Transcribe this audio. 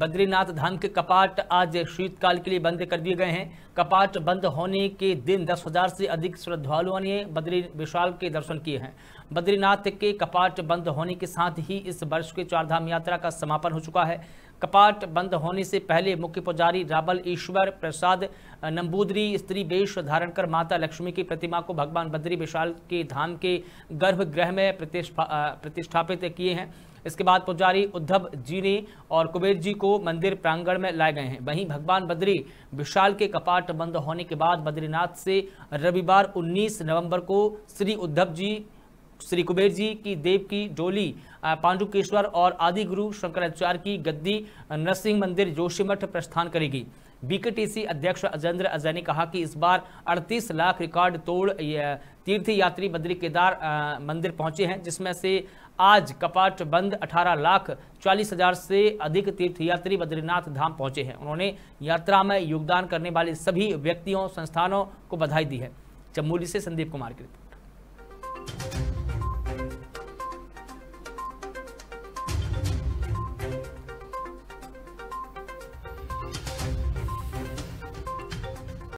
बद्रीनाथ धाम के कपाट आज शीतकाल के लिए बंद कर दिए गए हैं कपाट बंद होने के दिन दस हजार से अधिक श्रद्धालुओं ने बद्री विशाल के दर्शन किए हैं बद्रीनाथ के कपाट बंद होने के साथ ही इस वर्ष के चारधाम यात्रा का समापन हो चुका है कपाट बंद होने से पहले मुख्य पुजारी रावल ईश्वर प्रसाद नंबूदरी स्त्री वेश धारण कर माता लक्ष्मी की प्रतिमा को भगवान बद्री विशाल के धाम के गर्भगृह में प्रतिष्ठा प्रतिष्ठापित किए हैं इसके बाद पुजारी उद्धव जी ने और कुबेर जी को मंदिर प्रांगण में लाए गए हैं वहीं भगवान बद्री विशाल के कपाट बंद होने के बाद बद्रीनाथ से रविवार 19 नवंबर को श्री उद्धव जी श्री कुबेर जी की देव की डोली पांडुकेश्वर और आदि गुरु शंकराचार्य की गद्दी नरसिंह मंदिर जोशीमठ प्रस्थान करेगी बीकेटीसी अध्यक्ष अजेंद्र अजय ने कहा कि इस बार 38 लाख रिकॉर्ड तोड़ तीर्थ यात्री बद्री केदार मंदिर पहुंचे हैं जिसमें से आज कपाट बंद 18 लाख चालीस हजार से अधिक तीर्थयात्री बद्रीनाथ धाम पहुंचे हैं उन्होंने यात्रा में योगदान करने वाले सभी व्यक्तियों संस्थानों को बधाई दी है चमोली से संदीप कुमार की